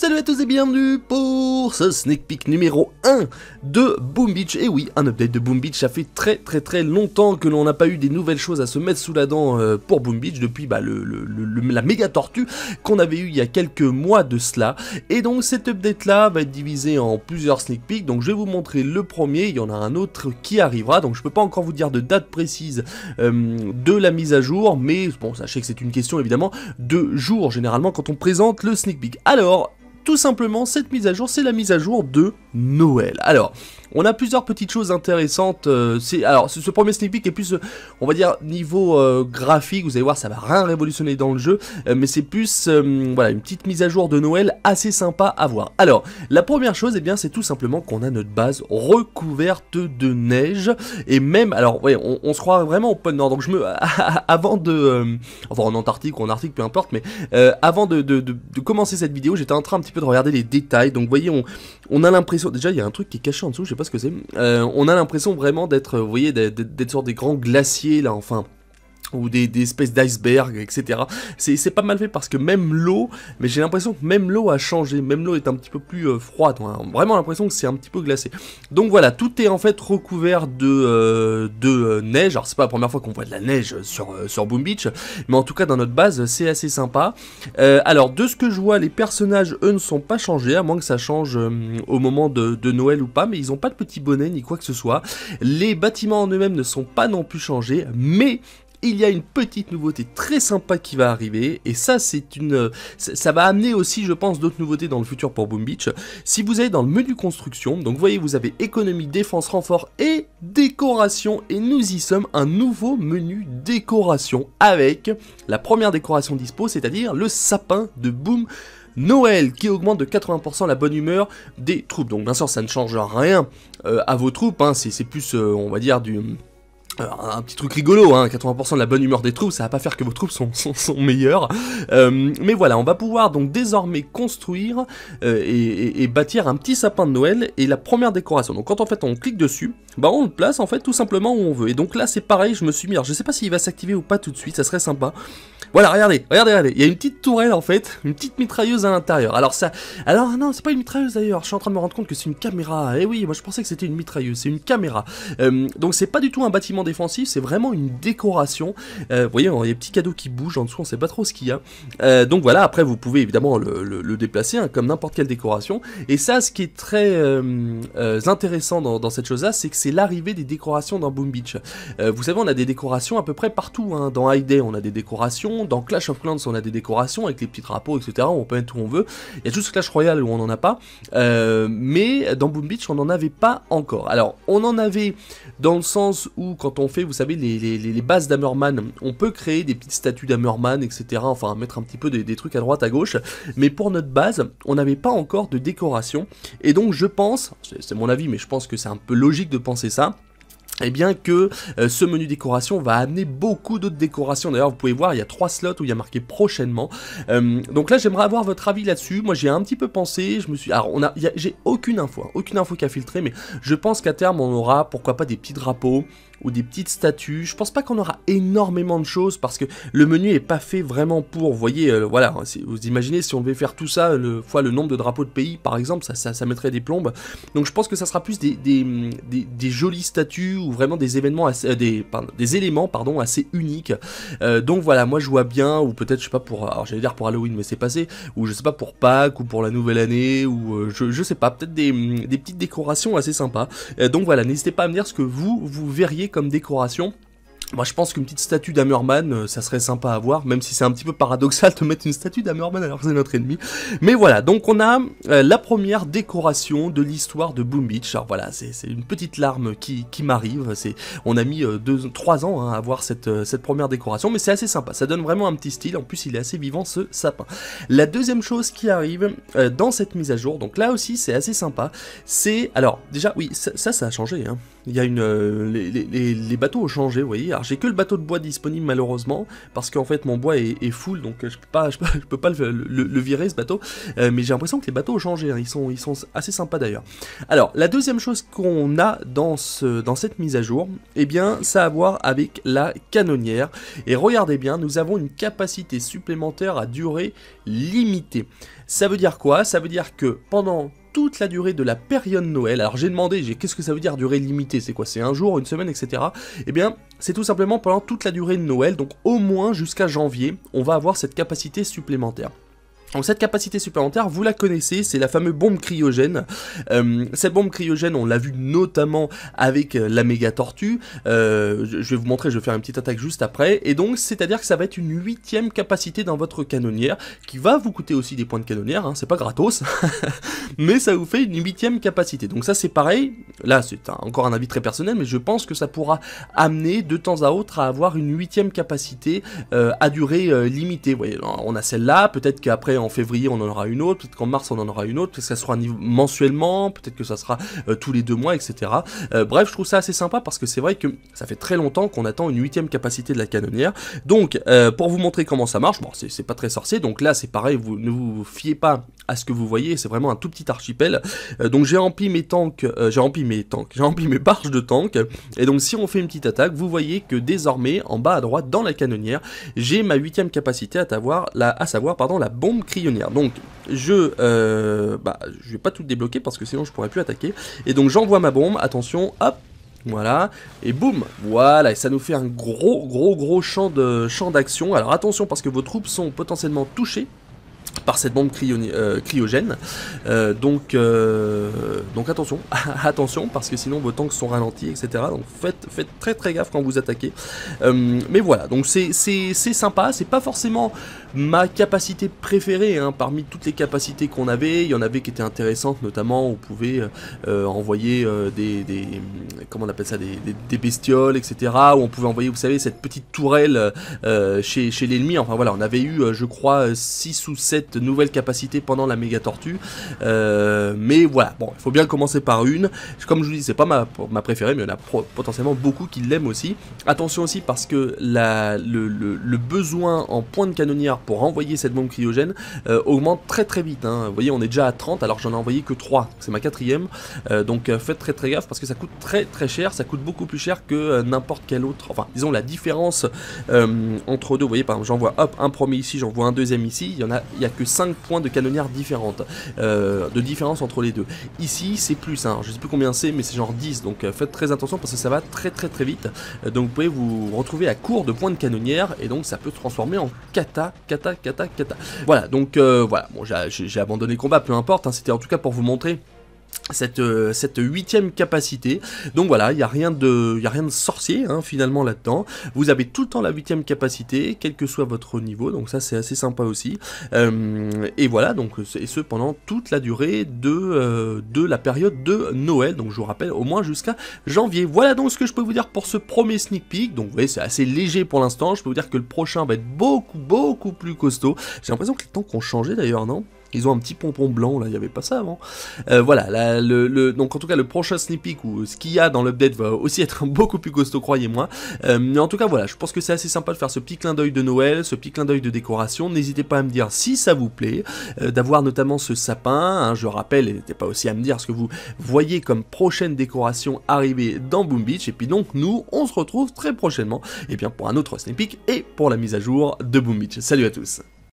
Salut à tous et bienvenue pour ce sneak peek numéro 1 de Boom Beach. Et oui, un update de Boom Beach, ça fait très très très longtemps que l'on n'a pas eu des nouvelles choses à se mettre sous la dent euh, pour Boom Beach depuis bah, le, la méga tortue qu'on avait eu il y a quelques mois de cela. Et donc cet update là va être divisé en plusieurs sneak peeks. Donc je vais vous montrer le premier, il y en a un autre qui arrivera. Donc je peux pas encore vous dire de date précise euh, de la mise à jour, mais bon sachez que c'est une question évidemment de jour généralement quand on présente le sneak peek. Alors tout simplement, cette mise à jour, c'est la mise à jour de Noël. Alors, on a plusieurs petites choses intéressantes. Euh, alors, ce, premier sneak peek est plus, euh, on va dire, niveau euh, graphique. Vous allez voir, ça va rien révolutionner dans le jeu. mais c'est plus, voilà, une petite mise à jour de Noël assez sympa à voir. Alors, la première chose, eh bien, c'est tout simplement qu'on a notre base recouverte de neige. Et même, alors, vous on, on se croit vraiment au pôle Nord. Donc, je me, avant de, enfin, en Antarctique ou en Arctique, peu importe, mais avant de, commencer cette vidéo, j'étais en train un petit peu de regarder les détails. Donc, vous voyez, on, a l'impression, déjà, il y a un truc qui est caché en dessous ce que c'est. Euh, on a l'impression vraiment d'être, vous voyez, d'être sur des grands glaciers là, enfin ou des, espèces d'icebergs, etc. C'est pas mal fait parce que même l'eau, mais j'ai l'impression que même l'eau a changé, même l'eau est un petit peu plus euh, froide, hein. vraiment l'impression que c'est un petit peu glacé. Donc voilà, tout est en fait recouvert de, euh, de euh, neige, alors c'est pas la première fois qu'on voit de la neige sur, sur Boom Beach, mais en tout cas dans notre base c'est assez sympa. alors de ce que je vois, les personnages eux ne sont pas changés, à moins que ça change au moment de, de, Noël ou pas, mais ils ont pas de petits bonnets ni quoi que ce soit. Les bâtiments en eux-mêmes ne sont pas non plus changés, mais il y a une petite nouveauté très sympa qui va arriver et ça c'est une euh, ça va amener aussi je pense d'autres nouveautés dans le futur pour Boom Beach. Si vous allez dans le menu construction, donc vous voyez vous avez économie, défense, renfort et décoration et nous y sommes un nouveau menu décoration avec la première décoration dispo, c'est-à-dire le sapin de Boom Noël qui augmente de 80% la bonne humeur des troupes. Donc bien sûr ça ne change rien euh, à vos troupes, hein, c'est plus euh, on va dire du euh, un petit truc rigolo, hein, 80% de la bonne humeur des troupes, ça va pas faire que vos troupes sont, sont, sont meilleures. Euh, mais voilà, on va pouvoir donc désormais construire euh, et, bâtir un petit sapin de Noël et la première décoration. Donc quand en fait on clique dessus, bah on le place en fait tout simplement où on veut. Et donc là c'est pareil, je me suis mis, alors je sais pas s'il va s'activer ou pas tout de suite, ça serait sympa. Voilà, regardez, regardez, regardez, il y a une petite tourelle en fait, une petite mitrailleuse à l'intérieur. Alors ça, alors non, c'est pas une mitrailleuse d'ailleurs, je suis en train de me rendre compte que c'est une caméra. et eh oui, moi je pensais que c'était une mitrailleuse, c'est une caméra. donc c'est pas du tout un bâtiment c'est vraiment une décoration. Euh, vous voyez, il petits cadeaux qui bougent en dessous, on sait pas trop ce qu'il y a. Euh, donc voilà, après vous pouvez évidemment le, déplacer hein, comme n'importe quelle décoration. Et ça, ce qui est très euh, intéressant dans, cette chose-là, c'est que c'est l'arrivée des décorations dans Boom Beach. vous savez, on a des décorations à peu près partout. Hein. Dans High on a des décorations. Dans Clash of Clans, on a des décorations avec les petits drapeaux, etc. On peut être où on veut. Il y a juste Clash Royale où on n'en a pas. mais dans Boom Beach, on n'en avait pas encore. Alors, on en avait dans le sens où quand on fait, vous savez, les, bases d'Hammerman, on peut créer des petites statues d'Hammerman, etc. Enfin, mettre un petit peu des, trucs à droite, à gauche. Mais pour notre base, on n'avait pas encore de décoration. Et donc, je pense, c'est mon avis, mais je pense que c'est un peu logique de penser ça, eh bien que euh, ce menu décoration va amener beaucoup d'autres décorations. D'ailleurs, vous pouvez voir, il y a trois slots où il y a marqué prochainement. Euh, donc là, j'aimerais avoir votre avis là-dessus. Moi, j'ai un petit peu pensé. Je me suis, alors, on a, j'ai aucune info, hein, aucune info qui a filtré, mais je pense qu'à terme, on aura pourquoi pas des petits drapeaux ou des petites statues. Je pense pas qu'on aura énormément de choses parce que le menu est pas fait vraiment pour. Vous voyez, euh, voilà, hein, vous imaginez si on devait faire tout ça, le, fois le nombre de drapeaux de pays par exemple, ça, mettrait des plombes. Donc je pense que ça sera plus des, jolies statues ou vraiment des événements, euh, des, éléments pardon, assez uniques. Euh, donc voilà, moi je vois bien, ou peut-être je sais pas pour, alors j'allais dire pour Halloween mais c'est passé, ou je sais pas pour Pâques ou pour la nouvelle année ou je, je sais pas, peut-être des, petites décorations assez sympas. donc voilà, n'hésitez pas à me dire ce que vous, vous verriez comme décoration moi, je pense qu'une petite statue d'Hammerman, euh, ça serait sympa à voir, même si c'est un petit peu paradoxal de mettre une statue d'Hammerman alors que c'est notre ennemi. Mais voilà, donc on a euh, la première décoration de l'histoire de Boom Beach. Alors voilà, c'est une petite larme qui, m'arrive. on a mis euh, deux, ans hein, à avoir cette, cette première décoration, mais c'est assez sympa. Ça donne vraiment un petit style. En plus, il est assez vivant ce sapin. La deuxième chose qui arrive dans cette mise à jour, donc là aussi, c'est assez sympa. C'est, alors déjà, oui, ça, ça, a changé. Hein. Il y a une, les, les bateaux ont changé, vous voyez j'ai que le bateau de bois disponible malheureusement, parce qu'en fait mon bois est, full, donc euh, je peux pas, je peux, pas le, virer ce bateau, euh, mais j'ai l'impression que les bateaux ont changé, ils, sont, ils sont assez sympas d'ailleurs. Alors, la deuxième chose qu'on a dans, ce, dans cette mise à jour, Et eh bien ça a à voir avec la canonnière, et regardez bien, nous avons une capacité supplémentaire à durée limitée. Ça veut dire quoi Ça veut dire que pendant toute la durée de la période Noël. Alors j'ai demandé, qu'est-ce que ça veut dire durée limitée C'est quoi C'est un jour, une semaine, etc. Eh bien, c'est tout simplement pendant toute la durée de Noël, donc au moins jusqu'à janvier, on va avoir cette capacité supplémentaire. Donc cette capacité supplémentaire, vous la connaissez, c'est la fameuse bombe cryogène. Euh, cette bombe cryogène, on l'a vu notamment avec euh, la méga tortue. Euh, je vais vous montrer, je vais faire une petite attaque juste après. Et donc, c'est-à-dire que ça va être une huitième capacité dans votre canonnière, qui va vous coûter aussi des points de canonnière, hein, c'est pas gratos, mais ça vous fait une huitième capacité. Donc ça, c'est pareil. Là, c'est encore un avis très personnel, mais je pense que ça pourra amener de temps à autre à avoir une huitième capacité à durée limitée. Vous voyez, on a celle-là, peut-être qu'après en février, on en aura une autre, peut-être qu'en mars, on en aura une autre, peut-être que ça sera mensuellement, peut-être que ça sera euh, tous les deux mois, etc. Euh, bref, je trouve ça assez sympa parce que c'est vrai que ça fait très longtemps qu'on attend une huitième capacité de la canonnière. Donc, euh, pour vous montrer comment ça marche, bon, c'est pas très sorcier, donc là, c'est pareil, vous ne vous fiez pas à ce que vous voyez, c'est vraiment un tout petit archipel. Euh, donc j'ai rempli mes tanks, euh, j'ai rempli mes tanks, j'ai rempli mes barges de tanks. Et donc si on fait une petite attaque, vous voyez que désormais, en bas à droite, dans la canonnière, j'ai ma huitième capacité à, avoir, la, à savoir pardon, la bombe crayonnière. Donc je, euh, bah, je vais pas tout débloquer parce que sinon je pourrais plus attaquer. Et donc j'envoie ma bombe, attention, hop, voilà, et boum, voilà, et ça nous fait un gros, gros, gros champ d'action. Champ Alors attention parce que vos troupes sont potentiellement touchées par cette bombe euh, cryogène. Euh, donc, euh, donc attention, attention, parce que sinon vos tanks sont ralentis, etc. Donc faites, faites très très gaffe quand vous attaquez. mais voilà, donc c'est sympa, c'est pas forcément ma capacité préférée, hein. parmi toutes les capacités qu'on avait, il y en avait qui étaient intéressantes, notamment on pouvait envoyer des, comment on appelle ça, des, bestioles, etc. ou on pouvait envoyer, vous savez, cette petite tourelle chez, chez l'ennemi, enfin voilà, on avait eu, je crois, 6 ou 7 nouvelles nouvelle capacité pendant la méga tortue. Euh, mais voilà, bon, il faut bien commencer par une. Comme je vous dis, c'est pas ma, préférée, mais il y en a potentiellement beaucoup qui l'aiment aussi. Attention aussi parce que le, besoin en point de canonnière pour envoyer cette bombe cryogène euh, augmente très très vite. Hein. Vous voyez, on est déjà à 30, alors j'en ai envoyé que 3, c'est ma quatrième. Euh, donc faites très très gaffe parce que ça coûte très très cher, ça coûte beaucoup plus cher que n'importe quel autre. Enfin, disons la différence entre deux. Vous voyez, par exemple, j'envoie hop un premier ici, j'envoie un deuxième ici. Il y en a, il y a 5 points de canonnières différentes, euh, de différence entre les deux. Ici, c'est plus, hein, je sais plus combien c'est, mais c'est genre 10, donc euh, faites très attention parce que ça va très très très vite. Euh, donc vous pouvez vous retrouver à court de points de canonnière et donc ça peut se transformer en kata, kata, kata, kata. Voilà, donc voilà, bon, j'ai abandonné le combat, peu importe, hein. c'était en tout cas pour vous montrer cette, euh, cette huitième capacité. Donc voilà, il n'y a rien de, a rien de sorcier hein, finalement là-dedans. Vous avez tout le temps la huitième capacité, quel que soit votre niveau. Donc ça c'est assez sympa aussi. Euh, et voilà, donc et ce pendant toute la durée de, euh, de la période de Noël. Donc je vous rappelle au moins jusqu'à janvier. Voilà donc ce que je peux vous dire pour ce premier sneak peek. Donc vous voyez c'est assez léger pour l'instant. Je peux vous dire que le prochain va être beaucoup beaucoup plus costaud. J'ai l'impression que les temps qu'on changé d'ailleurs, non ils ont un petit pompon blanc, là, il n'y avait pas ça avant. Euh, voilà, le, donc en tout cas, le prochain sneak peek ou ce qu'il y a dans l'update va aussi être beaucoup plus costaud, croyez-moi. Euh, mais en tout cas, voilà, je pense que c'est assez sympa de faire ce petit clin d'œil de Noël, ce petit clin d'œil de décoration. N'hésitez pas à me dire si ça vous plaît, euh, d'avoir notamment ce sapin. Hein. je rappelle, n'hésitez pas aussi à me dire ce que vous voyez comme prochaine décoration arrivée dans Boom Beach. Et puis donc, nous, on se retrouve très prochainement et eh bien, pour un autre sneak peek et pour la mise à jour de Boom Beach. Salut à tous!